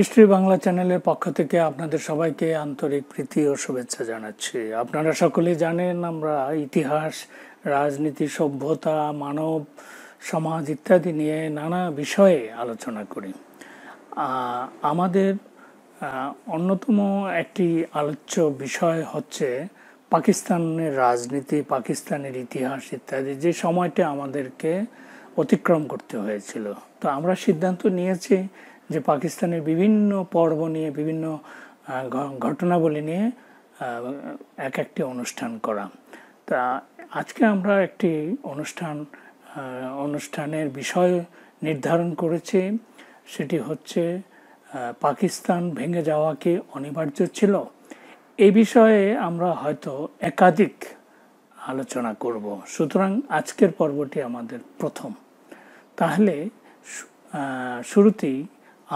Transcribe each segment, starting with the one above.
history Bangla চ্যানেলের পক্ষ থেকে আপনাদের সবাইকে আন্তরিক প্রীতি ও শুভেচ্ছা জানাচ্ছি আপনারা সকলেই জানেন আমরা ইতিহাস রাজনীতি সভ্যতা মানব সমাজ ইত্যাদি নিয়ে নানা বিষয়ে আলোচনা করি আমাদের অন্যতম একটি আলোচ্য বিষয় হচ্ছে পাকিস্তানের রাজনীতি পাকিস্তানের ইতিহাস ইত্যাদি যে সময়টা আমাদেরকে অতিক্রম করতে হয়েছিল তো আমরা সিদ্ধান্ত নিয়েছি যে পাকিস্তানের বিভিন্ন পর্ব নিয়ে বিভিন্ন ঘটনাবলী নিয়ে এক একটি অনুষ্ঠান করা তা আজকে আমরা একটি অনুষ্ঠান অনুষ্ঠানের বিষয় নির্ধারণ করেছি সেটি হচ্ছে পাকিস্তান ভেঙে যাওয়া কি অনিবার্য ছিল এই বিষয়ে আমরা হয়তো একাধিক আলোচনা করব সুতরাং আজকের পর্বটি আমাদের প্রথম তাহলে শুরুতেই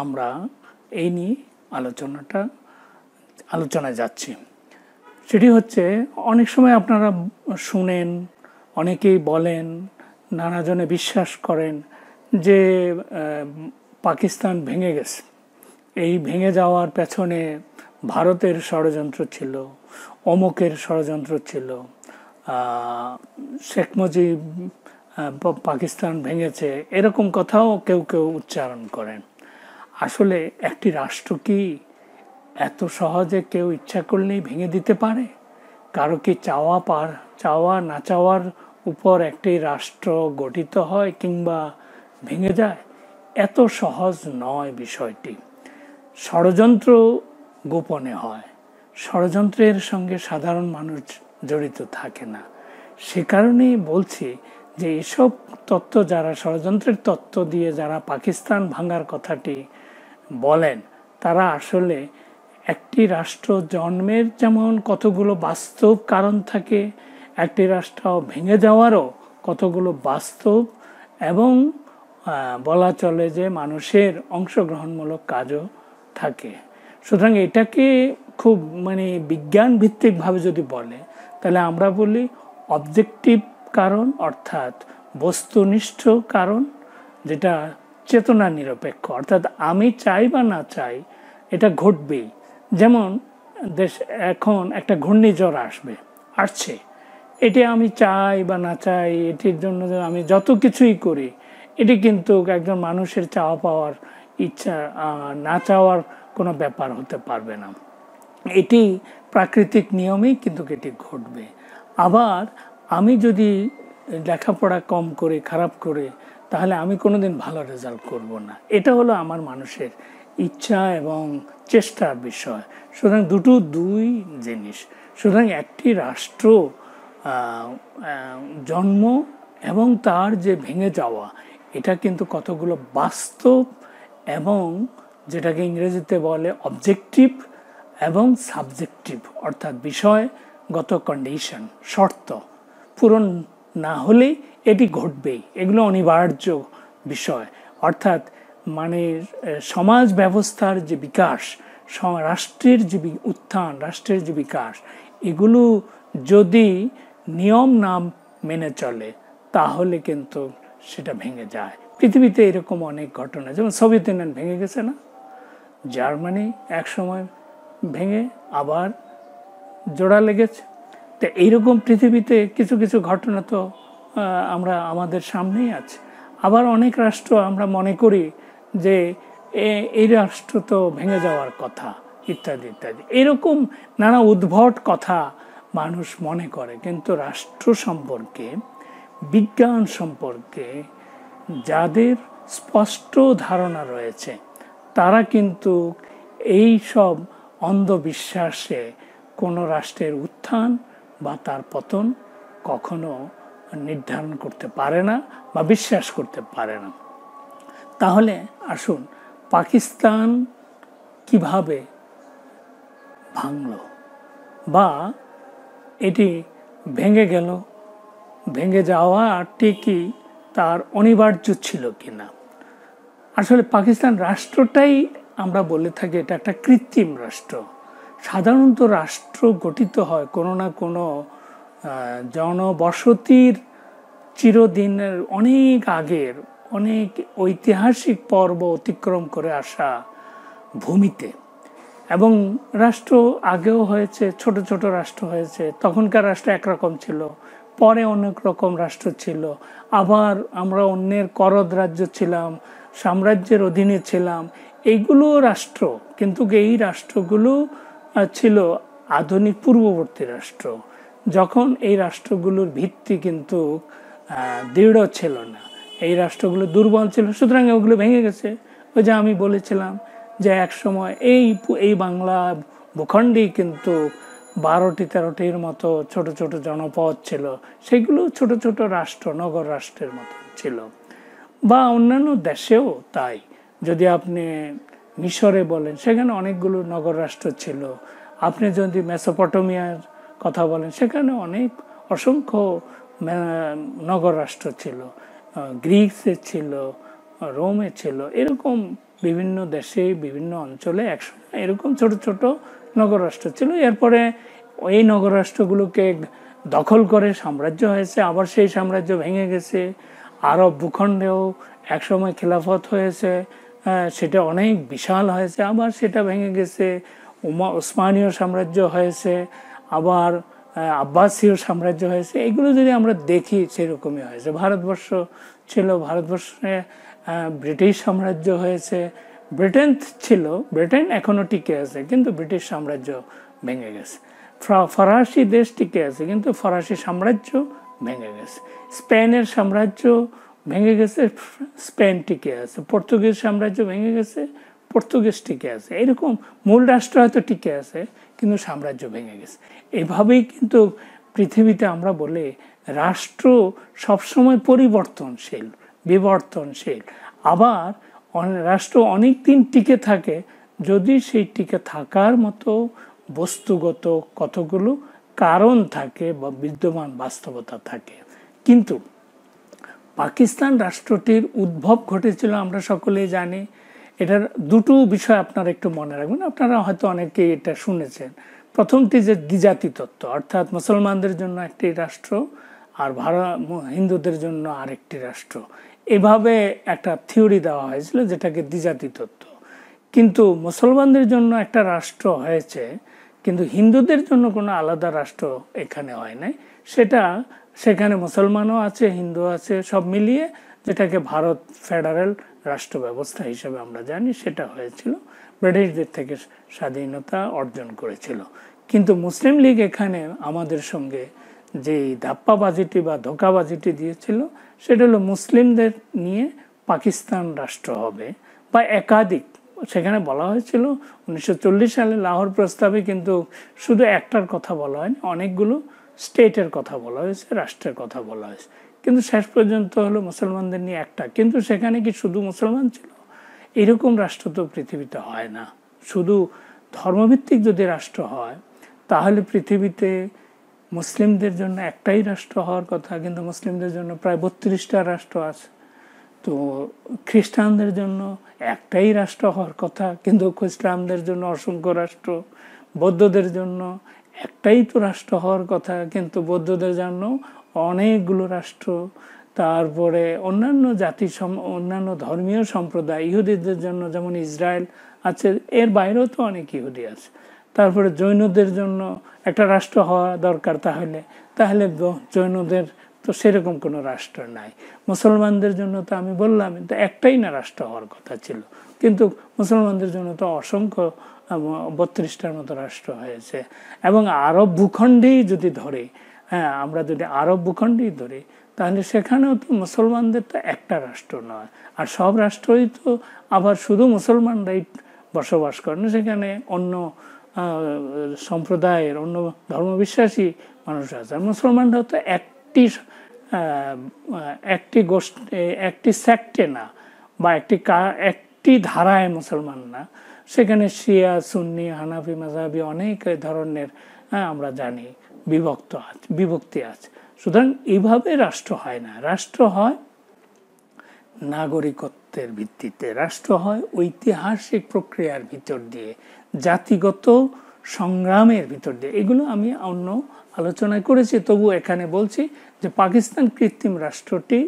আমরা এই নিয়ে আলোচনাটা আলোচনায় যাচ্ছি সেটি হচ্ছে অনেক সময় আপনারা শুনেন অনেকেই বলেন নানাজনে বিশ্বাস করেন যে পাকিস্তান ভেঙে গেছে এই ভেঙে যাওয়ার পেছনে ভারতের ষড়যন্ত্র ছিল অমুকের ষড়যন্ত্র ছিল শেখ মুজিব পাকিস্তান ভেঙেছে এরকম কথাও কেউ কেউ উচ্চারণ করেন আসলে একটি রাষ্ট্র কি এত সহজে কেউ ইচ্ছা করলেই ভেঙে দিতে পারে কারো কি চাওয়া পার চাওয়া না চাওয়ার উপর একটি রাষ্ট্র গঠিত হয় কিংবা ভেঙে যায় এত সহজ নয় বিষয়টি ষড়যন্ত্র গোপনে হয় ষড়যন্ত্রের সঙ্গে সাধারণ মানুষ জড়িত থাকে না সে কারণেই বলছি যে এসব তত্ত্ব যারা ষড়যন্ত্রের তত্ত্ব দিয়ে যারা পাকিস্তান ভাঙার কথাটি বলেন তারা আসলে একটি রাষ্ট্র জন্মের যেমন কতগুলো বাস্তব কারণ থাকে একটি রাষ্ট্র ভেঙে যাওয়ারও কতগুলো বাস্তব এবং বলা চলে যে মানুষের অংশগ্রহণমূলক কাজও থাকে সুতরাং এটাকে খুব মানে বিজ্ঞান ভিত্তিকভাবে যদি বলে তাহলে আমরা বলি অবজেক্টিভ কারণ অর্থাৎ বস্তুনিষ্ঠ কারণ যেটা চেতনা নিরপেক্ষ অর্থাৎ আমি চাই বা না চাই এটা ঘটবেই যেমন দেশ এখন একটা ঘূর্ণিঝড় আসবে আসছে এটি আমি চাই বা না চাই এটির জন্য আমি যত কিছুই করি এটি কিন্তু একজন মানুষের চাওয়া পাওয়ার ইচ্ছা না চাওয়ার কোনো ব্যাপার হতে পারবে না এটি প্রাকৃতিক নিয়মেই কিন্তু এটি ঘটবে আবার আমি যদি লেখাপড়া কম করে খারাপ করে তাহলে আমি কোনো দিন ভালো রেজাল্ট করব না এটা হলো আমার মানুষের ইচ্ছা এবং চেষ্টার বিষয় সুতরাং দুটো দুই জিনিস সুতরাং একটি রাষ্ট্র জন্ম এবং তার যে ভেঙে যাওয়া এটা কিন্তু কতগুলো বাস্তব এবং যেটাকে ইংরেজিতে বলে অবজেক্টিভ এবং সাবজেক্টিভ অর্থাৎ বিষয়গত কন্ডিশন শর্ত পূরণ না হলে এটি ঘটবেই এগুলো অনিবার্য বিষয় অর্থাৎ মানে সমাজ ব্যবস্থার যে বিকাশ রাষ্ট্রের যে উত্থান রাষ্ট্রের যে বিকাশ এগুলো যদি নিয়ম নাম মেনে চলে তাহলে কিন্তু সেটা ভেঙে যায় পৃথিবীতে এরকম অনেক ঘটনা যেমন সোভিয়েত ইউনিয়ন ভেঙে গেছে না জার্মানি একসময় ভেঙে আবার জোড়া লেগেছে তো এইরকম পৃথিবীতে কিছু কিছু ঘটনা তো আমরা আমাদের সামনেই আছে আবার অনেক রাষ্ট্র আমরা মনে করি যে এই রাষ্ট্র তো ভেঙে যাওয়ার কথা ইত্যাদি ইত্যাদি এরকম নানা উদ্ভট কথা মানুষ মনে করে কিন্তু রাষ্ট্র সম্পর্কে বিজ্ঞান সম্পর্কে যাদের স্পষ্ট ধারণা রয়েছে তারা কিন্তু এই সব অন্ধবিশ্বাসে কোনো রাষ্ট্রের উত্থান বা তার পতন কখনো নির্ধারণ করতে পারে না বা বিশ্বাস করতে পারে না তাহলে আসুন পাকিস্তান কিভাবে ভাঙল বা এটি ভেঙে গেল ভেঙে যাওয়া ঠিকই তার অনিবার্য ছিল কি না আসলে পাকিস্তান রাষ্ট্রটাই আমরা বলে থাকি এটা একটা কৃত্রিম রাষ্ট্র সাধারণত রাষ্ট্র গঠিত হয় কোনো না কোনো জনবসতির চিরদিনের অনেক আগের অনেক ঐতিহাসিক পর্ব অতিক্রম করে আসা ভূমিতে এবং রাষ্ট্র আগেও হয়েছে ছোট ছোট রাষ্ট্র হয়েছে তখনকার রাষ্ট্র একরকম ছিল পরে অনেক রকম রাষ্ট্র ছিল আবার আমরা অন্যের করদ রাজ্য ছিলাম সাম্রাজ্যের অধীনে ছিলাম এইগুলো রাষ্ট্র কিন্তু এই রাষ্ট্রগুলো ছিল আধুনিক পূর্ববর্তী রাষ্ট্র যখন এই রাষ্ট্রগুলোর ভিত্তি কিন্তু দৃঢ় ছিল না এই রাষ্ট্রগুলো দুর্বল ছিল সুতরাং ওগুলো ভেঙে গেছে ওই যে আমি বলেছিলাম যে একসময় এই এই বাংলা ভূখণ্ডেই কিন্তু বারোটি তেরোটির মতো ছোট ছোট জনপদ ছিল সেগুলো ছোট ছোট রাষ্ট্র নগর রাষ্ট্রের মতো ছিল বা অন্যান্য দেশেও তাই যদি আপনি মিশরে বলেন সেখানে অনেকগুলো নগর রাষ্ট্র ছিল আপনি যদি মেসোপটমিয়ার কথা বলেন সেখানে অনেক অসংখ্য নগর রাষ্ট্র ছিল গ্রিক্সে ছিল রোমে ছিল এরকম বিভিন্ন দেশে বিভিন্ন অঞ্চলে একসঙ্গে এরকম ছোট ছোট নগররাষ্ট্র ছিল এরপরে এই নগররাষ্ট্রগুলোকে দখল করে সাম্রাজ্য হয়েছে আবার সেই সাম্রাজ্য ভেঙে গেছে আরব ভূখণ্ডেও একসময় খিলাফত হয়েছে হ্যাঁ, সেটা অনেক বিশাল হয়েছে আবার সেটা ভেঙে গেছে উমা ওসমানীয় সাম্রাজ্য হয়েছে আবার আব্বাসীয় সাম্রাজ্য হয়েছে এগুলো যদি আমরা দেখি সেরকমই হয়েছে ভারতবর্ষ ছিল ভারতবর্ষে ব্রিটিশ সাম্রাজ্য হয়েছে ব্রিটেন ছিল ব্রিটেন এখনও টিকে আছে কিন্তু ব্রিটিশ সাম্রাজ্য ভেঙে গেছে ফরাসি দেশ টিকে আছে কিন্তু ফরাসি সাম্রাজ্য ভেঙে গেছে স্পেনের সাম্রাজ্য ভেঙে গেছে স্পেন টিকে আছে পর্তুগিজ সাম্রাজ্য ভেঙে গেছে পর্তুগিজ টিকে আছে এরকম মূল রাষ্ট্র হয়তো টিকে আছে কিন্তু সাম্রাজ্য ভেঙে গেছে এভাবেই কিন্তু পৃথিবীতে আমরা বলি রাষ্ট্র সবসময় পরিবর্তনশীল বিবর্তনশীল আবার রাষ্ট্র অনেক দিন টিকে থাকে যদি সেই টিকে থাকার মতো বস্তুগত কতগুলো কারণ থাকে বা বিদ্যমান বাস্তবতা থাকে কিন্তু পাকিস্তান রাষ্ট্রটির উদ্ভব ঘটেছিল আমরা সকলেই জানি এটার দুটো বিষয় আপনারা একটু মনে রাখবেন আপনারা হয়তো অনেকেই এটা শুনেছেন প্রথমটি যে দ্বিজাতি তত্ত্ব অর্থাৎ মুসলমানদের জন্য একটি রাষ্ট্র আর ভারত হিন্দুদের জন্য আরেকটি রাষ্ট্র এভাবে একটা থিওরি দেওয়া হয়েছিল যেটাকে দ্বিজাতি তত্ত্ব কিন্তু মুসলমানদের জন্য একটা রাষ্ট্র হয়েছে কিন্তু হিন্দুদের জন্য কোনো আলাদা রাষ্ট্র এখানে হয় নাই সেটা সেখানে মুসলমানও আছে হিন্দু আছে সব মিলিয়ে যেটাকে ভারত ফেডারেল রাষ্ট্র ব্যবস্থা হিসেবে আমরা জানি সেটা হয়েছিল ব্রিটিশদের থেকে স্বাধীনতা অর্জন করেছিল কিন্তু মুসলিম লীগ এখানে আমাদের সঙ্গে যে ধাপ্পাবাজিটি বা ধোকাবাজিটি দিয়েছিল সেটা হলো মুসলিমদের নিয়ে পাকিস্তান রাষ্ট্র হবে বা একাধিক সেখানে বলা হয়েছিল উনিশশো সালে লাহোর প্রস্তাবে কিন্তু শুধু একটার কথা বলা হয়নি অনেকগুলো স্টেটের কথা বলা হয়েছে রাষ্ট্রের কথা বলা হয়েছে কিন্তু শেষ পর্যন্ত হলো মুসলমানদের নিয়ে একটা কিন্তু সেখানে কি শুধু মুসলমান ছিল এরকম রাষ্ট্র তো পৃথিবীতে হয় না শুধু ধর্মভিত্তিক যদি রাষ্ট্র হয় তাহলে পৃথিবীতে মুসলিমদের জন্য একটাই রাষ্ট্র হওয়ার কথা কিন্তু মুসলিমদের জন্য প্রায় বত্রিশটা রাষ্ট্র আছে তো খ্রিস্টানদের জন্য একটাই রাষ্ট্র হওয়ার কথা কিন্তু খ্রিস্টানদের জন্য অসংখ্য রাষ্ট্র বৌদ্ধদের জন্য একটাই তো রাষ্ট্র হওয়ার কথা কিন্তু বৌদ্ধদের জন্য অনেকগুলো রাষ্ট্র তারপরে অন্যান্য জাতি সম অন্যান্য ধর্মীয় সম্প্রদায় ইহুদিদের জন্য যেমন ইসরায়েল আছে এর বাইরেও তো অনেক ইহুদি আছে তারপরে জৈনদের জন্য একটা রাষ্ট্র হওয়া দরকার তাহলে তাহলে জৈনদের তো সেরকম কোনো রাষ্ট্র নাই মুসলমানদের জন্য তো আমি বললাম তো একটাই না রাষ্ট্র হওয়ার কথা ছিল কিন্তু মুসলমানদের জন্য তো অসংখ্য বত্রিশটার মতো রাষ্ট্র হয়েছে এবং আরব ভূখণ্ডেই যদি ধরে হ্যাঁ আমরা যদি আরব ভূখণ্ডেই ধরি তাহলে সেখানেও তো মুসলমানদের তো একটা রাষ্ট্র নয় আর সব রাষ্ট্রই তো আবার শুধু মুসলমানরাই বসবাস করে না সেখানে অন্য সম্প্রদায়ের অন্য ধর্মবিশ্বাসী মানুষ আছে আর মুসলমানরা তো এক একটি একটি গোষ্ঠী একটি সেক্টে না বা একটি একটি ধারায় মুসলমান না সেখানে শিয়া সুন্নি হানাফি মাজাবি অনেক ধরনের আমরা জানি বিভক্ত আছে বিভক্তি আছে সুতরাং এইভাবে রাষ্ট্র হয় না রাষ্ট্র হয় নাগরিকত্বের ভিত্তিতে রাষ্ট্র হয় ঐতিহাসিক প্রক্রিয়ার ভিতর দিয়ে জাতিগত সংগ্রামের ভিতর দিয়ে এগুলো আমি অন্য আলোচনা করেছি তবু এখানে বলছি যে পাকিস্তান কৃত্রিম রাষ্ট্রটি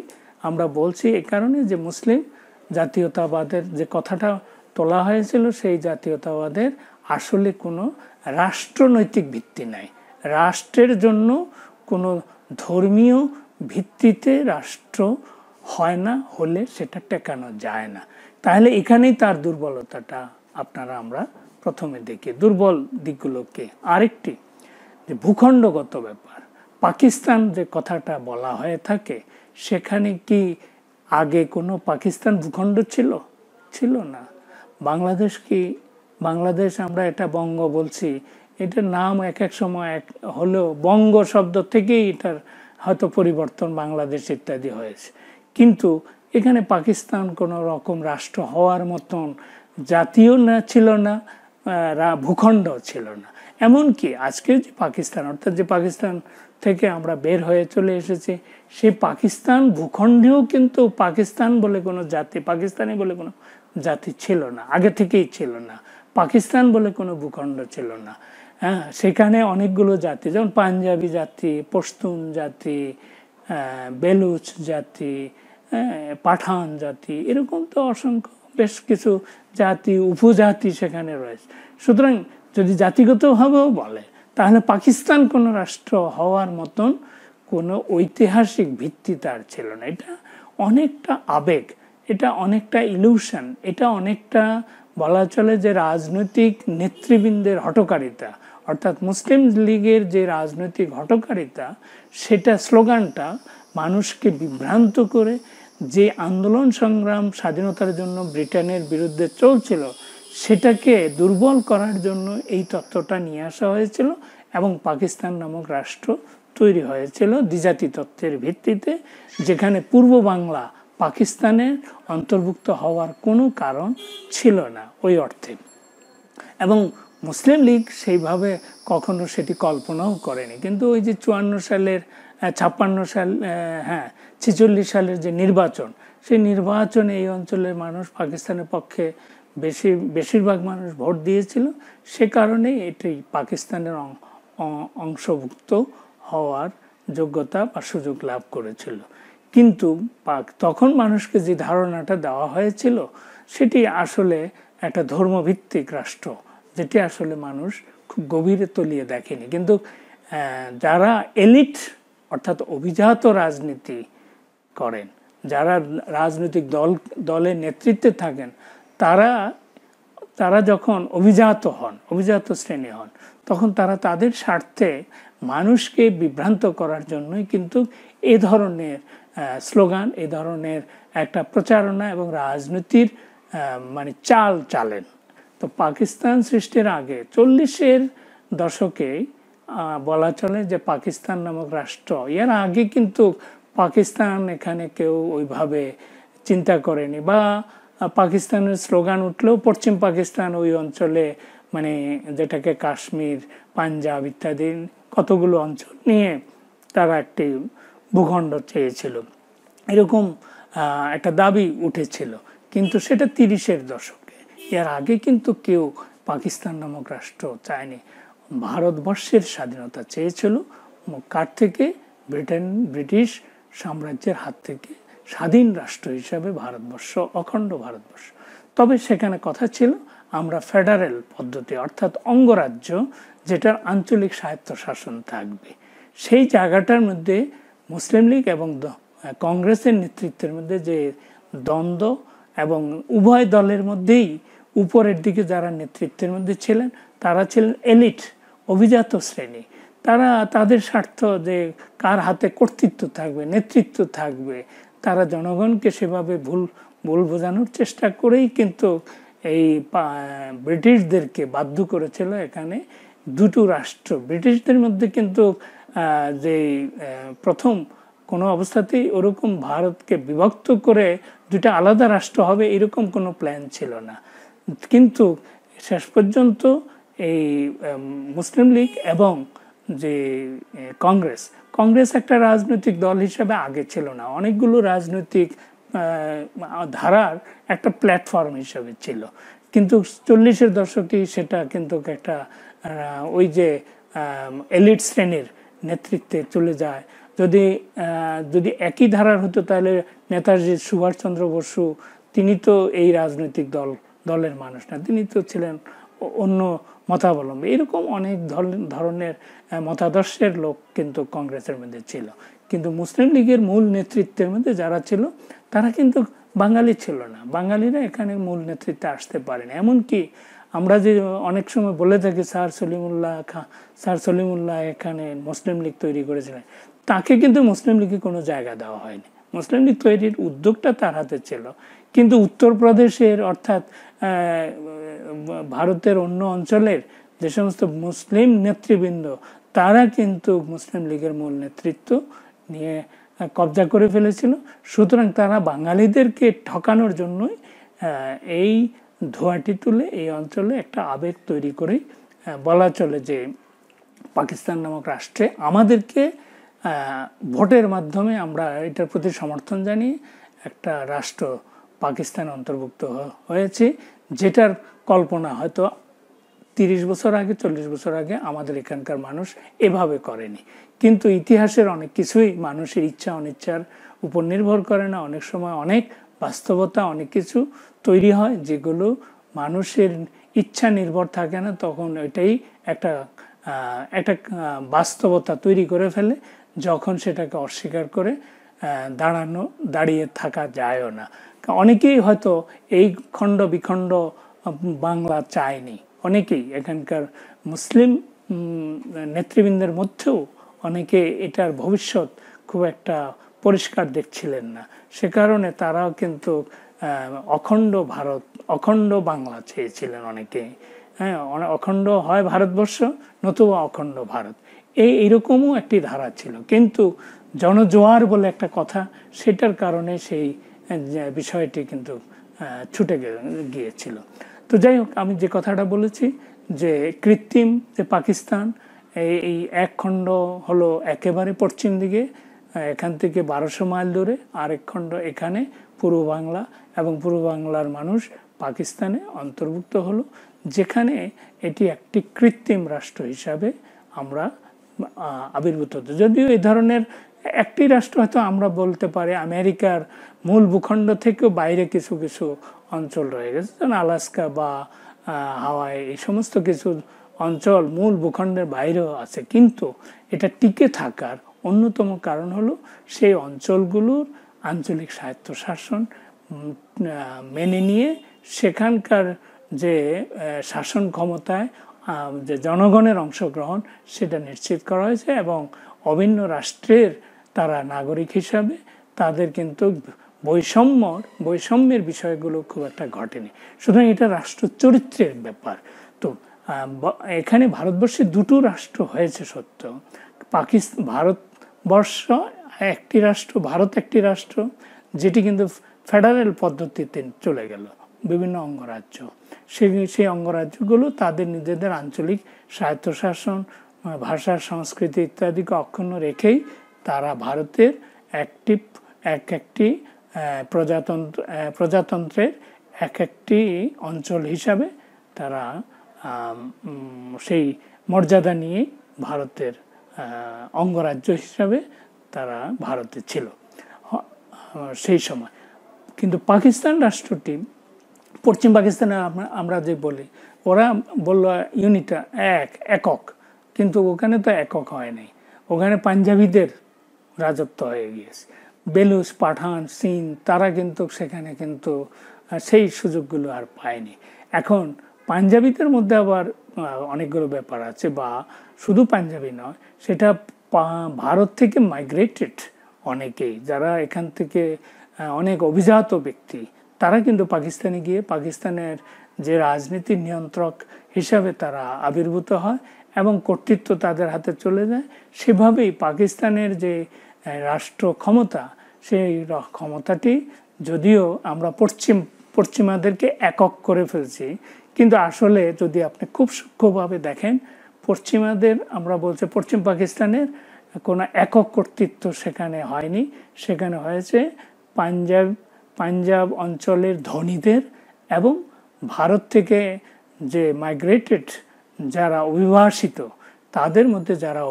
আমরা বলছি এ কারণে যে মুসলিম জাতীয়তাবাদের যে কথাটা তোলা হয়েছিল সেই জাতীয়তাবাদের আসলে কোনো রাষ্ট্রনৈতিক ভিত্তি নাই রাষ্ট্রের জন্য কোনো ধর্মীয় ভিত্তিতে রাষ্ট্র হয় না হলে সেটা টেকানো যায় না তাহলে এখানেই তার দুর্বলতাটা আপনারা আমরা প্রথমে দেখি দুর্বল দিকগুলোকে আরেকটি যে ভূখণ্ডগত ব্যাপার পাকিস্তান যে কথাটা বলা হয়ে থাকে সেখানে কি আগে কোনো পাকিস্তান ভূখণ্ড ছিল ছিল না বাংলাদেশ কি বাংলাদেশ আমরা এটা বঙ্গ বলছি এটার নাম এক এক সময় এক হলেও বঙ্গ শব্দ থেকেই এটার হয়তো পরিবর্তন বাংলাদেশ ইত্যাদি হয়েছে কিন্তু এখানে পাকিস্তান কোনো রকম রাষ্ট্র হওয়ার মতন জাতীয় না ছিল না ভূখণ্ড ছিল না এমনকি আজকের যে পাকিস্তান অর্থাৎ যে পাকিস্তান থেকে আমরা বের হয়ে চলে এসেছি সেই পাকিস্তান ভূখণ্ডেও কিন্তু পাকিস্তান বলে কোনো জাতি পাকিস্তানি বলে কোনো জাতি ছিল না আগে থেকেই ছিল না পাকিস্তান বলে কোনো ভূখণ্ড ছিল না হ্যাঁ সেখানে অনেকগুলো জাতি যেমন পাঞ্জাবি জাতি পশতুন জাতি বেলুচ জাতি হ্যাঁ, পাঠান জাতি এরকম তো অসংখ্য বেশ কিছু জাতি উপজাতি সেখানে রয়েছে সুতরাং যদি জাতিগতভাবেও বলে তাহলে পাকিস্তান কোনো রাষ্ট্র হওয়ার মতন কোনো ঐতিহাসিক ভিত্তি তার ছিল না এটা অনেকটা আবেগ এটা অনেকটা ইলিউশন এটা অনেকটা বলা চলে যে রাজনৈতিক নেতৃবৃন্দের হটকারিতা অর্থাৎ মুসলিম লীগের যে রাজনৈতিক হটকারিতা সেটা স্লোগানটা মানুষকে বিভ্রান্ত করে যে আন্দোলন সংগ্রাম স্বাধীনতার জন্য ব্রিটেনের বিরুদ্ধে চলছিল সেটাকে দুর্বল করার জন্য এই তত্ত্বটা নিয়ে আসা হয়েছিল এবং পাকিস্তান নামক রাষ্ট্র তৈরি হয়েছিল দ্বিজাতি তত্ত্বের ভিত্তিতে যেখানে পূর্ব বাংলা পাকিস্তানের অন্তর্ভুক্ত হওয়ার কোনো কারণ ছিল না ওই অর্থে এবং মুসলিম লীগ সেইভাবে কখনো সেটি কল্পনাও করেনি কিন্তু ওই যে চুয়ান্ন সালের ছাপ্পান্ন সাল হ্যাঁ ছেচল্লিশ সালের যে নির্বাচন সেই নির্বাচনে এই অঞ্চলের মানুষ পাকিস্তানের পক্ষে বেশি বেশিরভাগ মানুষ ভোট দিয়েছিল সে কারণে এটি পাকিস্তানের অংশভুক্ত হওয়ার যোগ্যতা বা সুযোগ লাভ করেছিল কিন্তু পাক তখন মানুষকে যে ধারণাটা দেওয়া হয়েছিল সেটি আসলে একটা ধর্মভিত্তিক রাষ্ট্র যেটি আসলে মানুষ খুব গভীরে তলিয়ে দেখেনি কিন্তু যারা এলিট অর্থাৎ অভিজাত রাজনীতি করেন যারা রাজনৈতিক দল দলের নেতৃত্বে থাকেন তারা তারা যখন অভিজাত হন অভিজাত শ্রেণী হন তখন তারা তাদের স্বার্থে মানুষকে বিভ্রান্ত করার জন্যই কিন্তু এ ধরনের স্লোগান এ ধরনের একটা প্রচারণা এবং রাজনীতির মানে চাল চালেন তো পাকিস্তান সৃষ্টির আগে চল্লিশের দশকে বলা চলে যে পাকিস্তান নামক রাষ্ট্র এর আগে কিন্তু পাকিস্তান এখানে কেউ ওইভাবে চিন্তা করেনি বা পাকিস্তানের স্লোগান উঠলেও পশ্চিম পাকিস্তান ওই অঞ্চলে মানে যেটাকে কাশ্মীর পাঞ্জাব ইত্যাদি কতগুলো অঞ্চল নিয়ে তারা একটি ভূখণ্ড চেয়েছিল এরকম একটা দাবি উঠেছিল কিন্তু সেটা তিরিশের দশকে এর আগে কিন্তু কেউ পাকিস্তান নামক রাষ্ট্র চায়নি ভারতবর্ষের স্বাধীনতা চেয়েছিল কার থেকে ব্রিটেন ব্রিটিশ সাম্রাজ্যের হাত থেকে স্বাধীন রাষ্ট্র হিসাবে ভারতবর্ষ অখণ্ড ভারতবর্ষ তবে সেখানে কথা ছিল আমরা ফেডারেল পদ্ধতি অর্থাৎ অঙ্গরাজ্য যেটার আঞ্চলিক স্বায়ত্তশাসন থাকবে সেই জায়গাটার মধ্যে মুসলিম লীগ এবং কংগ্রেসের নেতৃত্বের মধ্যে যে দ্বন্দ্ব এবং উভয় দলের মধ্যেই উপরের দিকে যারা নেতৃত্বের মধ্যে ছিলেন তারা ছিলেন এলিট অভিজাত শ্রেণী তারা তাদের স্বার্থ যে কার হাতে কর্তৃত্ব থাকবে নেতৃত্ব থাকবে তারা জনগণকে সেভাবে ভুল ভুল বোঝানোর চেষ্টা করেই কিন্তু এই ব্রিটিশদেরকে বাধ্য করেছিল এখানে দুটো রাষ্ট্র ব্রিটিশদের মধ্যে কিন্তু যে প্রথম কোনো অবস্থাতেই ওরকম ভারতকে বিভক্ত করে দুটা আলাদা রাষ্ট্র হবে এরকম কোনো প্ল্যান ছিল না কিন্তু শেষ পর্যন্ত এই মুসলিম লীগ এবং যে কংগ্রেস কংগ্রেস একটা রাজনৈতিক দল হিসেবে আগে ছিল না অনেকগুলো রাজনৈতিক ধারার একটা প্ল্যাটফর্ম হিসেবে ছিল কিন্তু চল্লিশের দশকে সেটা কিন্তু একটা ওই যে এলিট শ্রেণীর নেতৃত্বে চলে যায় যদি যদি একই ধারার হতো তাহলে নেতাজি সুভাষচন্দ্র বসু তিনি তো এই রাজনৈতিক দল দলের মানুষ না তিনি তো ছিলেন অন্য মতাবলম্বী এরকম অনেক ধরনের মতাদর্শের লোক কিন্তু কংগ্রেসের মধ্যে ছিল কিন্তু মুসলিম লীগের মূল নেতৃত্বের মধ্যে যারা ছিল তারা কিন্তু বাঙালি ছিল না বাঙালিরা এখানে মূল নেতৃত্বে আসতে পারেন এমনকি আমরা যে অনেক সময় বলে থাকি স্যার সলিমুল্লাহ খা স্যার সলিমুল্লাহ এখানে মুসলিম লীগ তৈরি করেছিলেন তাকে কিন্তু মুসলিম লীগে কোনো জায়গা দেওয়া হয়নি মুসলিম লীগ তৈরির উদ্যোগটা তার হাতে ছিল কিন্তু উত্তরপ্রদেশের অর্থাৎ ভারতের অন্য অঞ্চলের যে সমস্ত মুসলিম নেতৃবৃন্দ তারা কিন্তু মুসলিম লীগের মূল নেতৃত্ব নিয়ে কবজা করে ফেলেছিল সুতরাং তারা বাঙালিদেরকে ঠকানোর জন্যই এই ধোয়াটি তুলে এই অঞ্চলে একটা আবেগ তৈরি করে বলা চলে যে পাকিস্তান নামক রাষ্ট্রে আমাদেরকে ভোটের মাধ্যমে আমরা এটার প্রতি সমর্থন জানিয়ে একটা রাষ্ট্র পাকিস্তান অন্তর্ভুক্ত হয়েছে যেটার কল্পনা হয়তো তিরিশ বছর আগে চল্লিশ বছর আগে আমাদের এখানকার মানুষ এভাবে করেনি কিন্তু ইতিহাসের অনেক কিছুই মানুষের ইচ্ছা অনিচ্ছার উপর নির্ভর করে না অনেক সময় অনেক বাস্তবতা অনেক কিছু তৈরি হয় যেগুলো মানুষের ইচ্ছা নির্ভর থাকে না তখন এটাই একটা একটা বাস্তবতা তৈরি করে ফেলে যখন সেটাকে অস্বীকার করে দাঁড়ানো দাঁড়িয়ে থাকা যায়ও না অনেকেই হয়তো এই খণ্ড বিখণ্ড বাংলা চায়নি অনেকেই এখানকার মুসলিম নেতৃবৃন্দের মধ্যেও অনেকে এটার ভবিষ্যৎ খুব একটা পরিষ্কার দেখছিলেন না সে কারণে তারাও কিন্তু অখণ্ড ভারত অখণ্ড বাংলা চেয়েছিলেন অনেকে হ্যাঁ অখণ্ড হয় ভারতবর্ষ নতুবা অখণ্ড ভারত এই এইরকমও একটি ধারা ছিল কিন্তু জনজোয়ার বলে একটা কথা সেটার কারণে সেই হ্যাঁ, বিষয়টি কিন্তু ছুটে গিয়েছিল তো যাই হোক আমি যে কথাটা বলেছি যে কৃত্রিম যে পাকিস্তান এই এক খণ্ড হলো একেবারে পশ্চিম দিকে এখান থেকে বারোশো মাইল দূরে আরেক খণ্ড এখানে পূর্ব বাংলা এবং পূর্ব বাংলার মানুষ পাকিস্তানে অন্তর্ভুক্ত হলো যেখানে এটি একটি কৃত্রিম রাষ্ট্র হিসাবে আমরা আবির্ভূত হতো যদিও এই ধরনের একটি রাষ্ট্র হয়তো আমরা বলতে পারি আমেরিকার মূল ভূখণ্ড থেকেও বাইরে কিছু কিছু অঞ্চল রয়ে গেছে যেমন আলাস্কা বা হাওয়াই এই সমস্ত কিছু অঞ্চল মূল ভূখণ্ডের বাইরেও আছে কিন্তু এটা টিকে থাকার অন্যতম কারণ হলো সেই অঞ্চলগুলোর আঞ্চলিক স্বায়ত্তশাসন মেনে নিয়ে সেখানকার যে শাসন ক্ষমতায় যে জনগণের অংশগ্রহণ সেটা নিশ্চিত করা হয়েছে এবং অভিন্ন রাষ্ট্রের তারা নাগরিক হিসাবে তাদের কিন্তু বৈষম্যর বৈষম্যের বিষয়গুলো খুব একটা ঘটেনি সুতরাং এটা রাষ্ট্র চরিত্রের ব্যাপার তো এখানে ভারতবর্ষে দুটো রাষ্ট্র হয়েছে সত্য পাকিস্তান ভারতবর্ষ একটি রাষ্ট্র ভারত একটি রাষ্ট্র যেটি কিন্তু ফেডারেল পদ্ধতিতে চলে গেল বিভিন্ন অঙ্গরাজ্য সেই সেই অঙ্গরাজ্যগুলো তাদের নিজেদের আঞ্চলিক স্বায়ত্তশাসন ভাষা সংস্কৃতি ইত্যাদিকে অক্ষুণ্ণ রেখেই তারা ভারতের একটি এক একটি প্রজাতন্ত্র প্রজাতন্ত্রের এক একটি অঞ্চল হিসাবে তারা সেই মর্যাদা নিয়ে ভারতের অঙ্গরাজ্য হিসাবে তারা ভারতে ছিল সেই সময় কিন্তু পাকিস্তান রাষ্ট্রটি পশ্চিম পাকিস্তানে আমরা যে বলি ওরা বলল ইউনিটা এক একক কিন্তু ওখানে তো একক হয় নাই ওখানে পাঞ্জাবিদের রাজত্ব হয়ে গিয়েছে বেলুস পাঠান সিং তারা কিন্তু সেখানে কিন্তু সেই সুযোগগুলো আর পায়নি এখন পাঞ্জাবিদের মধ্যে আবার অনেকগুলো ব্যাপার আছে বা শুধু পাঞ্জাবি নয় সেটা ভারত থেকে মাইগ্রেটেড অনেকেই যারা এখান থেকে অনেক অভিজাত ব্যক্তি তারা কিন্তু পাকিস্তানে গিয়ে পাকিস্তানের যে রাজনীতির নিয়ন্ত্রক হিসাবে তারা আবির্ভূত হয় এবং কর্তৃত্ব তাদের হাতে চলে যায় সেভাবেই পাকিস্তানের যে রাষ্ট্র ক্ষমতা সেই ক্ষমতাটি যদিও আমরা পশ্চিম পশ্চিমাদেরকে একক করে ফেলছি কিন্তু আসলে যদি আপনি খুব সূক্ষ্মভাবে দেখেন পশ্চিমাদের আমরা বলছি পশ্চিম পাকিস্তানের কোনো একক কর্তৃত্ব সেখানে হয়নি সেখানে হয়েছে পাঞ্জাব পাঞ্জাব অঞ্চলের ধনীদের এবং ভারত থেকে যে মাইগ্রেটেড যারা অভিবাসিত তাদের মধ্যে যারা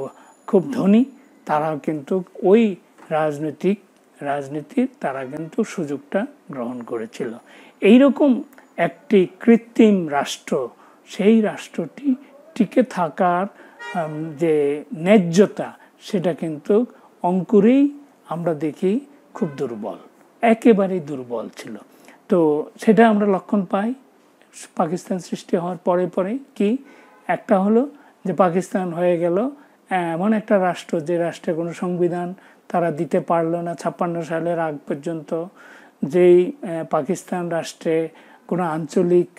খুব ধনী তারাও কিন্তু ওই রাজনৈতিক রাজনীতির তারা কিন্তু সুযোগটা গ্রহণ করেছিল এইরকম একটি কৃত্রিম রাষ্ট্র সেই রাষ্ট্রটি টিকে থাকার যে ন্যায্যতা সেটা কিন্তু অঙ্কুরেই আমরা দেখি খুব দুর্বল একেবারেই দুর্বল ছিল তো সেটা আমরা লক্ষণ পাই পাকিস্তান সৃষ্টি হওয়ার পরে পরে কি একটা হলো যে পাকিস্তান হয়ে গেল এমন একটা রাষ্ট্র যে রাষ্ট্রে কোনো সংবিধান তারা দিতে পারলো না ছাপ্পান্ন সালের আগ পর্যন্ত যেই পাকিস্তান রাষ্ট্রে কোনো আঞ্চলিক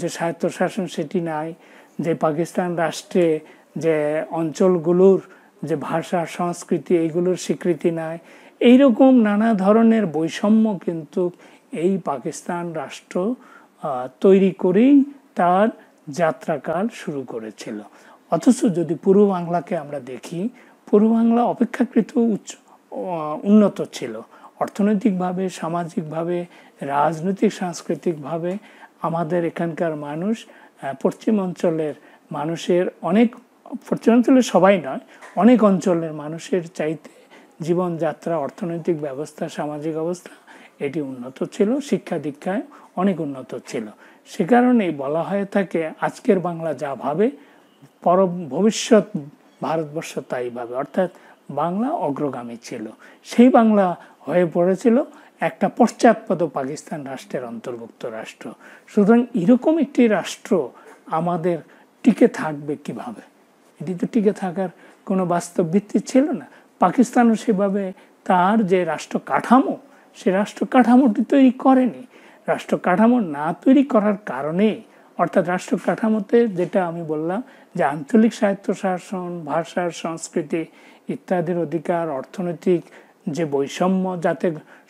যে স্বায়ত্তশাসন সেটি নাই যে পাকিস্তান রাষ্ট্রে যে অঞ্চলগুলোর যে ভাষা সংস্কৃতি এইগুলোর স্বীকৃতি নাই এইরকম নানা ধরনের বৈষম্য কিন্তু এই পাকিস্তান রাষ্ট্র তৈরি করেই তার যাত্রাকাল শুরু করেছিল অথচ যদি পূর্ব বাংলাকে আমরা দেখি পূর্ব বাংলা অপেক্ষাকৃত উচ্চ উন্নত ছিল অর্থনৈতিকভাবে সামাজিকভাবে রাজনৈতিক সাংস্কৃতিকভাবে আমাদের এখানকার মানুষ পশ্চিম অঞ্চলের মানুষের অনেক পশ্চিম অঞ্চলের সবাই নয় অনেক অঞ্চলের মানুষের চাইতে জীবনযাত্রা অর্থনৈতিক ব্যবস্থা সামাজিক অবস্থা এটি উন্নত ছিল শিক্ষা দীক্ষায় অনেক উন্নত ছিল সে কারণেই বলা হয়ে থাকে আজকের বাংলা যা ভাবে পর ভবিষ্যৎ ভারতবর্ষ তাই ভাবে অর্থাৎ বাংলা অগ্রগামী ছিল সেই বাংলা হয়ে পড়েছিল একটা পশ্চাৎপদ পাকিস্তান রাষ্ট্রের অন্তর্ভুক্ত রাষ্ট্র সুতরাং এরকম একটি রাষ্ট্র আমাদের টিকে থাকবে কিভাবে এটি তো টিকে থাকার কোনো বাস্তব ভিত্তি ছিল না পাকিস্তানও সেভাবে তার যে রাষ্ট্র কাঠামো সে রাষ্ট্র কাঠামোটি তৈরি করেনি রাষ্ট্র কাঠামো না তৈরি করার কারণে অর্থাৎ রাষ্ট্র কাঠামোতে যেটা আমি বললাম যে আঞ্চলিক শাসন ভাষার সংস্কৃতি ইত্যাদির অধিকার অর্থনৈতিক যে বৈষম্য যাতে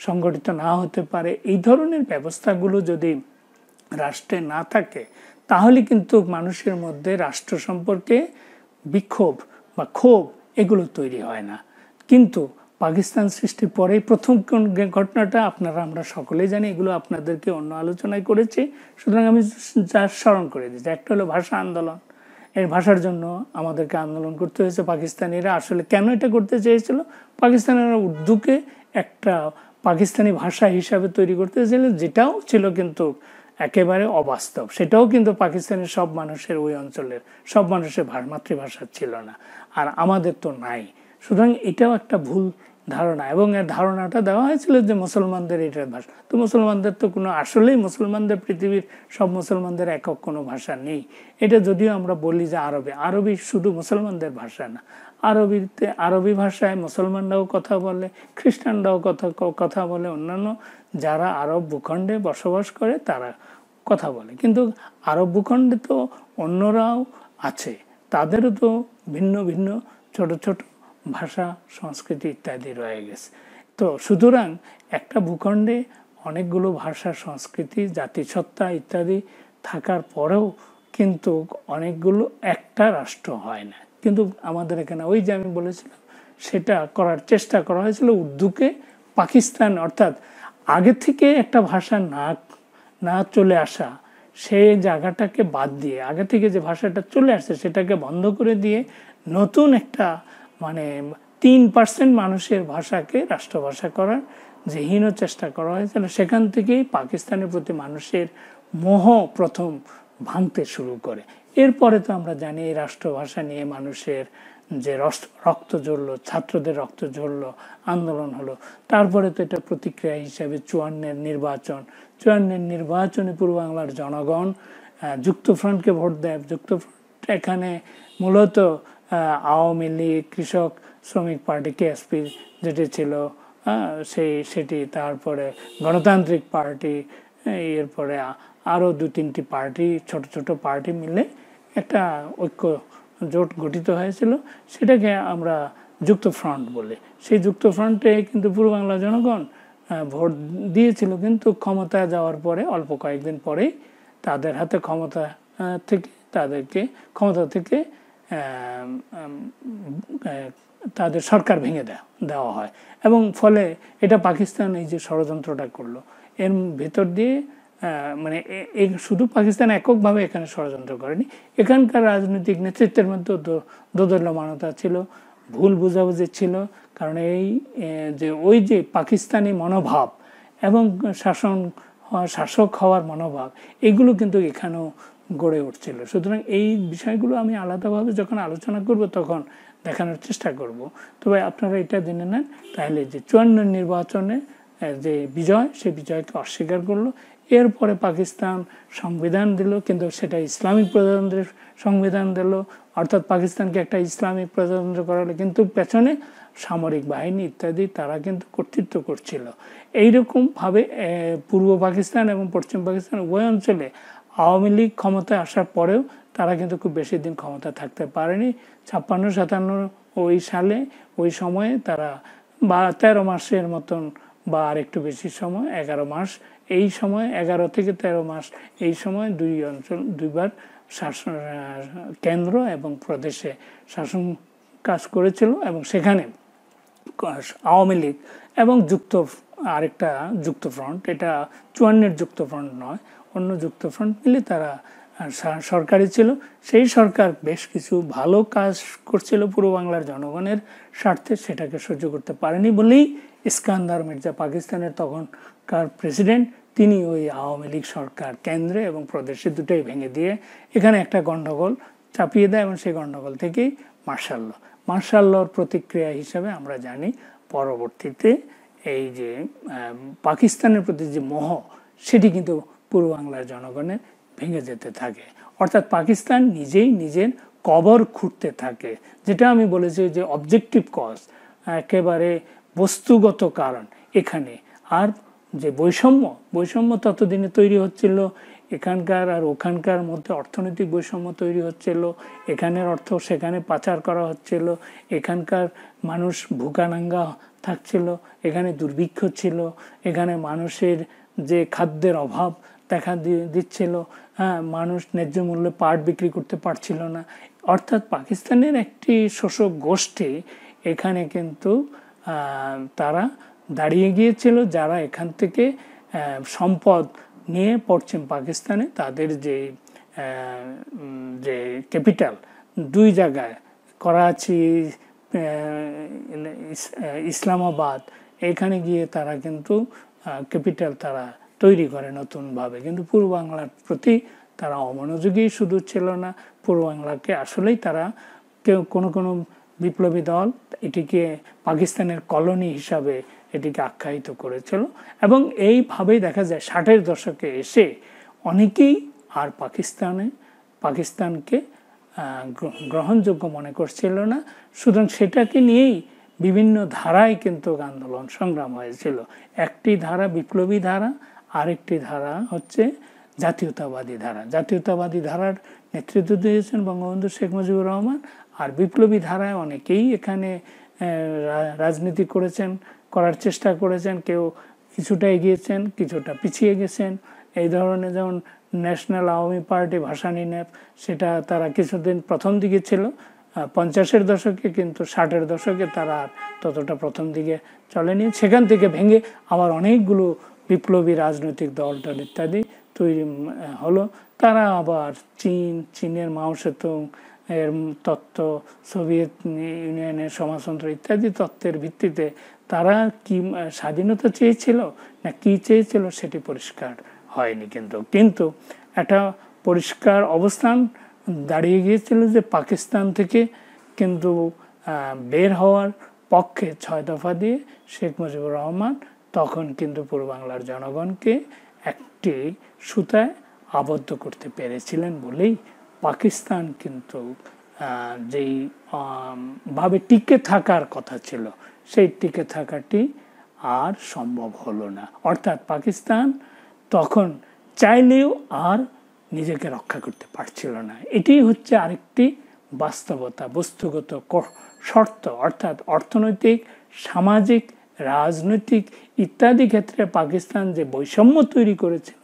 সংগঠিত না হতে পারে এই ধরনের ব্যবস্থাগুলো যদি রাষ্ট্রে না থাকে তাহলে কিন্তু মানুষের মধ্যে রাষ্ট্র সম্পর্কে বিক্ষোভ বা ক্ষোভ এগুলো তৈরি হয় না কিন্তু পাকিস্তান সৃষ্টির পরেই প্রথম ঘটনাটা আপনারা আমরা সকলেই জানি এগুলো আপনাদেরকে অন্য আলোচনায় করেছি সুতরাং আমি যা স্মরণ করে দিচ্ছি একটা হলো ভাষা আন্দোলন এর ভাষার জন্য আমাদেরকে আন্দোলন করতে হয়েছে পাকিস্তানিরা আসলে কেন এটা করতে চেয়েছিল পাকিস্তানিরা উর্দুকে একটা পাকিস্তানি ভাষা হিসাবে তৈরি করতে চেয়েছিলেন যেটাও ছিল কিন্তু একেবারে অবাস্তব সেটাও কিন্তু পাকিস্তানের সব মানুষের ওই অঞ্চলের সব মানুষের মাতৃভাষা ছিল না আর আমাদের তো নাই সুতরাং এটাও একটা ভুল ধারণা এবং এর ধারণাটা দেওয়া হয়েছিল যে মুসলমানদের এটা ভাষা তো মুসলমানদের তো কোনো আসলেই মুসলমানদের পৃথিবীর সব মুসলমানদের একক কোনো ভাষা নেই এটা যদিও আমরা বলি যে আরবে আরবি শুধু মুসলমানদের ভাষা না আরবিতে আরবি ভাষায় মুসলমানরাও কথা বলে খ্রিস্টানরাও কথা কথা বলে অন্যান্য যারা আরব ভূখণ্ডে বসবাস করে তারা কথা বলে কিন্তু আরব ভূখণ্ডে তো অন্যরাও আছে তাদেরও তো ভিন্ন ভিন্ন ছোট ছোট ভাষা সংস্কৃতি ইত্যাদি রয়ে গেছে তো সুতরাং একটা ভূখণ্ডে অনেকগুলো ভাষা সংস্কৃতি জাতিসত্তা ইত্যাদি থাকার পরেও কিন্তু অনেকগুলো একটা রাষ্ট্র হয় না কিন্তু আমাদের এখানে ওই যে আমি বলেছিলাম সেটা করার চেষ্টা করা হয়েছিল উর্দুকে পাকিস্তান অর্থাৎ আগে থেকে একটা ভাষা না না চলে আসা সেই জায়গাটাকে বাদ দিয়ে আগে থেকে যে ভাষাটা চলে আসছে সেটাকে বন্ধ করে দিয়ে নতুন একটা মানে তিন পার্সেন্ট মানুষের ভাষাকে রাষ্ট্রভাষা করার যে হীন চেষ্টা করা হয়েছিল সেখান থেকেই পাকিস্তানের প্রতি মানুষের মোহ প্রথম ভাঙতে শুরু করে এরপরে তো আমরা জানি এই রাষ্ট্রভাষা নিয়ে মানুষের যে রক্ত ঝরল ছাত্রদের রক্ত ঝরল আন্দোলন হলো তারপরে তো এটা প্রতিক্রিয়া হিসাবে চুয়ান্নের নির্বাচন চুয়ান্নের নির্বাচনে পূর্ব বাংলার জনগণ যুক্তফ্রন্টকে ভোট দেয় যুক্তফ্রন্ট এখানে মূলত আওয়ামী লীগ কৃষক শ্রমিক পার্টি কেএসপি যেটি ছিল সেই সেটি তারপরে গণতান্ত্রিক পার্টি এরপরে আরও দু তিনটি পার্টি ছোট ছোট পার্টি মিলে একটা ঐক্য জোট গঠিত হয়েছিল সেটাকে আমরা যুক্ত ফ্রন্ট বলি সেই যুক্ত ফ্রন্টে কিন্তু পূর্ব বাংলা জনগণ ভোট দিয়েছিল কিন্তু ক্ষমতা যাওয়ার পরে অল্প কয়েকদিন পরেই তাদের হাতে ক্ষমতা থেকে তাদেরকে ক্ষমতা থেকে তাদের সরকার ভেঙে দেয় দেওয়া হয় এবং ফলে এটা পাকিস্তান এই যে ষড়যন্ত্রটা করলো এর ভেতর দিয়ে মানে শুধু পাকিস্তান এককভাবে এখানে ষড়যন্ত্র করেনি এখানকার রাজনৈতিক নেতৃত্বের মধ্যে দোদল্যমানতা ছিল ভুল বুঝাবুঝি ছিল কারণ এই যে ওই যে পাকিস্তানি মনোভাব এবং শাসন শাসক হওয়ার মনোভাব এগুলো কিন্তু এখানেও গড়ে উঠছিল সুতরাং এই বিষয়গুলো আমি আলাদাভাবে যখন আলোচনা করব তখন দেখানোর চেষ্টা করব তবে আপনারা এটা জেনে নেন তাহলে যে চুয়ান্ন নির্বাচনে যে বিজয় সে বিজয়কে অস্বীকার করলো এরপরে পাকিস্তান সংবিধান দিল কিন্তু সেটা ইসলামিক প্রজাতন্ত্রের সংবিধান দিল অর্থাৎ পাকিস্তানকে একটা ইসলামিক প্রজাতন্ত্র করালো কিন্তু পেছনে সামরিক বাহিনী ইত্যাদি তারা কিন্তু কর্তৃত্ব করছিল এইরকমভাবে পূর্ব পাকিস্তান এবং পশ্চিম পাকিস্তান উভয় অঞ্চলে আওয়ামী লীগ ক্ষমতায় আসার পরেও তারা কিন্তু খুব বেশি দিন ক্ষমতা থাকতে পারেনি ছাপ্পান্ন সাতান্ন ওই সালে ওই সময়ে তারা বা তেরো মাসের মতন বা আর একটু বেশি সময় এগারো মাস এই সময় এগারো থেকে তেরো মাস এই সময় দুই অঞ্চল দুইবার শাসন কেন্দ্র এবং প্রদেশে শাসন কাজ করেছিল এবং সেখানে আওয়ামী লীগ এবং যুক্ত আরেকটা যুক্তফ্রন্ট এটা চুয়ান্নের যুক্তফ্রন্ট নয় অন্য যুক্তফ্রন্ট মিলে তারা সরকারি ছিল সেই সরকার বেশ কিছু ভালো কাজ করছিল পূর্ব বাংলার জনগণের স্বার্থে সেটাকে সহ্য করতে পারেনি বলেই ইস্কান্দার মির্জা পাকিস্তানের তখনকার প্রেসিডেন্ট তিনি ওই আওয়ামী লীগ সরকার কেন্দ্রে এবং প্রদেশে দুটোই ভেঙে দিয়ে এখানে একটা গণ্ডগোল চাপিয়ে দেয় এবং সেই গণ্ডগোল থেকেই মার্শাল্ল মার্শাল্লর প্রতিক্রিয়া হিসেবে আমরা জানি পরবর্তীতে এই যে পাকিস্তানের প্রতি যে মোহ সেটি কিন্তু পূর্ব বাংলার জনগণের ভেঙে যেতে থাকে অর্থাৎ পাকিস্তান নিজেই নিজের কবর খুঁড়তে থাকে যেটা আমি বলেছি যে অবজেক্টিভ কজ একেবারে বস্তুগত কারণ এখানে আর যে বৈষম্য বৈষম্য ততদিনে তৈরি হচ্ছিল এখানকার আর ওখানকার মধ্যে অর্থনৈতিক বৈষম্য তৈরি হচ্ছিল এখানের অর্থ সেখানে পাচার করা হচ্ছিল এখানকার মানুষ ভুকানাঙ্গা থাকছিল এখানে দুর্ভিক্ষ ছিল এখানে মানুষের যে খাদ্যের অভাব দেখা দিচ্ছিল হ্যাঁ মানুষ ন্যায্য মূল্যে পাট বিক্রি করতে পারছিল না অর্থাৎ পাকিস্তানের একটি শোষক গোষ্ঠী এখানে কিন্তু তারা দাঁড়িয়ে গিয়েছিল যারা এখান থেকে সম্পদ নিয়ে পশ্চিম পাকিস্তানে তাদের যে যে ক্যাপিটাল দুই জায়গায় করাচি ইসলামাবাদ এখানে গিয়ে তারা কিন্তু ক্যাপিটাল তারা তৈরি করে নতুনভাবে কিন্তু পূর্ব বাংলার প্রতি তারা অমনোযোগী শুধু ছিল না পূর্ব বাংলাকে আসলেই তারা কেউ কোনো কোনো বিপ্লবী দল এটিকে পাকিস্তানের কলোনি হিসাবে এটিকে আখ্যায়িত করেছিল এবং এইভাবেই দেখা যায় ষাটের দশকে এসে অনেকেই আর পাকিস্তানে পাকিস্তানকে গ্রহণযোগ্য মনে করছিল না সুতরাং সেটাকে নিয়েই বিভিন্ন ধারায় কিন্তু আন্দোলন সংগ্রাম হয়েছিল একটি ধারা বিপ্লবী ধারা আরেকটি ধারা হচ্ছে জাতীয়তাবাদী ধারা জাতীয়তাবাদী ধারার নেতৃত্ব দিয়েছেন বঙ্গবন্ধু শেখ মুজিবুর রহমান আর বিপ্লবী ধারায় অনেকেই এখানে রাজনীতি করেছেন করার চেষ্টা করেছেন কেউ কিছুটা এগিয়েছেন কিছুটা পিছিয়ে গেছেন এই ধরনের যেমন national Awami party Bhasani NAP সেটা তারা কিছুদিন প্রথম দিকে ছিল পঞ্চাশের দশকে কিন্তু ষাটের দশকে তারা ততটা প্রথম দিকে চলেনি সেখান থেকে ভেঙে আবার অনেকগুলো বিপ্লবী রাজনৈতিক দল টল ইত্যাদি তৈরি হলো তারা আবার চীন চীনের মাংসেতুং এর তত্ত্ব সোভিয়েত ইউনিয়নের সমাজতন্ত্র ইত্যাদি তত্ত্বের ভিত্তিতে তারা কি স্বাধীনতা চেয়েছিল না কি চেয়েছিল সেটি পরিষ্কার হয়নি কিন্তু কিন্তু একটা পরিষ্কার অবস্থান দাঁড়িয়ে গিয়েছিল যে পাকিস্তান থেকে কিন্তু বের হওয়ার পক্ষে ছয় দফা দিয়ে শেখ মুজিবুর রহমান তখন কিন্তু পূর্ব বাংলার জনগণকে একটি সুতায় আবদ্ধ করতে পেরেছিলেন বলেই পাকিস্তান কিন্তু যেই ভাবে টিকে থাকার কথা ছিল সেই টিকে থাকাটি আর সম্ভব হলো না অর্থাৎ পাকিস্তান তখন চাইলেও আর নিজেকে রক্ষা করতে পারছিল না এটি হচ্ছে আরেকটি বাস্তবতা বস্তুগত শর্ত অর্থাৎ অর্থনৈতিক সামাজিক রাজনৈতিক ইত্যাদি ক্ষেত্রে পাকিস্তান যে বৈষম্য তৈরি করেছিল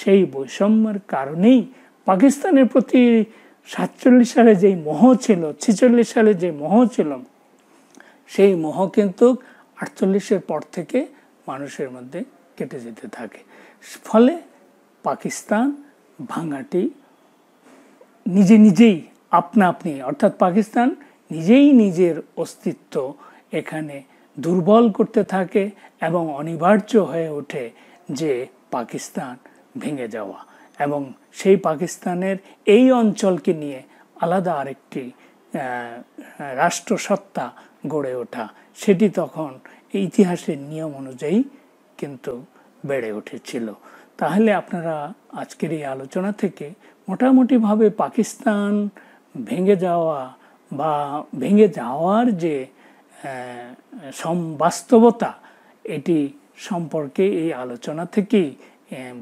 সেই বৈষম্যের কারণেই পাকিস্তানের প্রতি সাতচল্লিশ সালে যেই মোহ ছিল ছেচল্লিশ সালে যে মোহ ছিল সেই মোহ কিন্তু আটচল্লিশের পর থেকে মানুষের মধ্যে কেটে যেতে থাকে ফলে পাকিস্তান ভাঙাটি নিজে নিজেই আপনা আপনি অর্থাৎ পাকিস্তান নিজেই নিজের অস্তিত্ব এখানে দুর্বল করতে থাকে এবং অনিবার্য হয়ে ওঠে যে পাকিস্তান ভেঙে যাওয়া এবং সেই পাকিস্তানের এই অঞ্চলকে নিয়ে আলাদা আরেকটি রাষ্ট্রসত্তা গড়ে ওঠা সেটি তখন ইতিহাসের নিয়ম অনুযায়ী কিন্তু বেড়ে উঠেছিল তাহলে আপনারা আজকের এই আলোচনা থেকে মোটামুটিভাবে পাকিস্তান ভেঙে যাওয়া বা ভেঙে যাওয়ার যে বাস্তবতা এটি সম্পর্কে এই আলোচনা থেকেই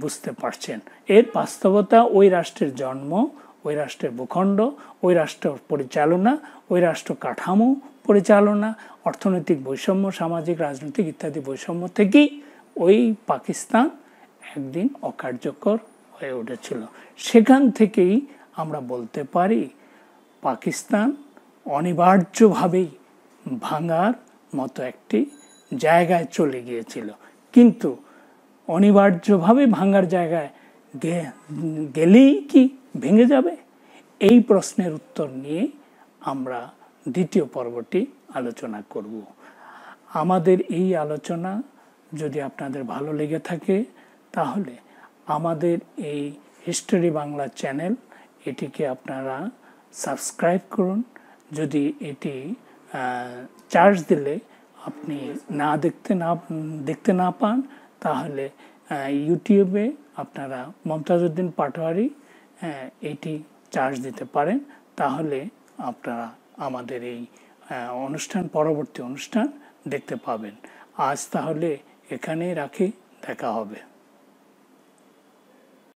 বুঝতে পারছেন এর বাস্তবতা ওই রাষ্ট্রের জন্ম ওই রাষ্ট্রের ভূখণ্ড ওই রাষ্ট্র পরিচালনা ওই রাষ্ট্র কাঠামো পরিচালনা অর্থনৈতিক বৈষম্য সামাজিক রাজনৈতিক ইত্যাদি বৈষম্য থেকেই ওই পাকিস্তান একদিন অকার্যকর হয়ে উঠেছিল সেখান থেকেই আমরা বলতে পারি পাকিস্তান অনিবার্যভাবেই ভাঙার মতো একটি জায়গায় চলে গিয়েছিল কিন্তু অনিবার্যভাবে ভাঙার জায়গায় গেলেই কি ভেঙে যাবে এই প্রশ্নের উত্তর নিয়ে আমরা দ্বিতীয় পর্বটি আলোচনা করব আমাদের এই আলোচনা যদি আপনাদের ভালো লেগে থাকে তাহলে আমাদের এই হিস্টোরি বাংলা চ্যানেল এটিকে আপনারা সাবস্ক্রাইব করুন যদি এটি চার্জ দিলে আপনি না দেখতে না দেখতে না পান তাহলে ইউটিউবে আপনারা মমতাজউদ্দিন পাটোয়ারি এটি চার্জ দিতে পারেন তাহলে আপনারা আমাদের এই অনুষ্ঠান পরবর্তী অনুষ্ঠান দেখতে পাবেন আজ তাহলে এখানেই রাখি দেখা হবে